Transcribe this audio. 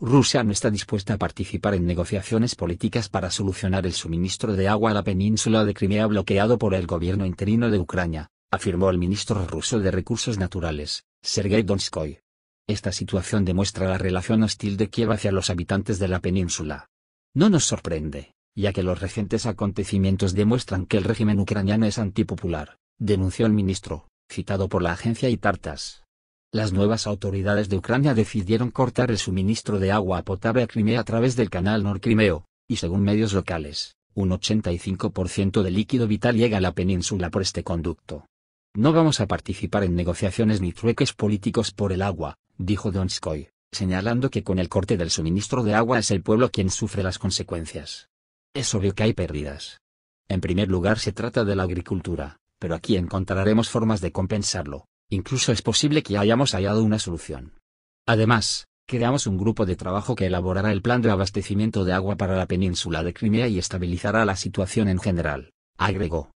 Rusia no está dispuesta a participar en negociaciones políticas para solucionar el suministro de agua a la península de Crimea bloqueado por el gobierno interino de Ucrania, afirmó el ministro ruso de Recursos Naturales, Sergei Donskoy. Esta situación demuestra la relación hostil de Kiev hacia los habitantes de la península. No nos sorprende, ya que los recientes acontecimientos demuestran que el régimen ucraniano es antipopular, denunció el ministro, citado por la agencia Itartas. Las nuevas autoridades de Ucrania decidieron cortar el suministro de agua potable a Crimea a través del canal Norcrimeo, y según medios locales, un 85% de líquido vital llega a la península por este conducto. No vamos a participar en negociaciones ni trueques políticos por el agua, dijo Donskoy, señalando que con el corte del suministro de agua es el pueblo quien sufre las consecuencias. Es obvio que hay pérdidas. En primer lugar se trata de la agricultura, pero aquí encontraremos formas de compensarlo, Incluso es posible que hayamos hallado una solución. Además, creamos un grupo de trabajo que elaborará el plan de abastecimiento de agua para la península de Crimea y estabilizará la situación en general, agregó.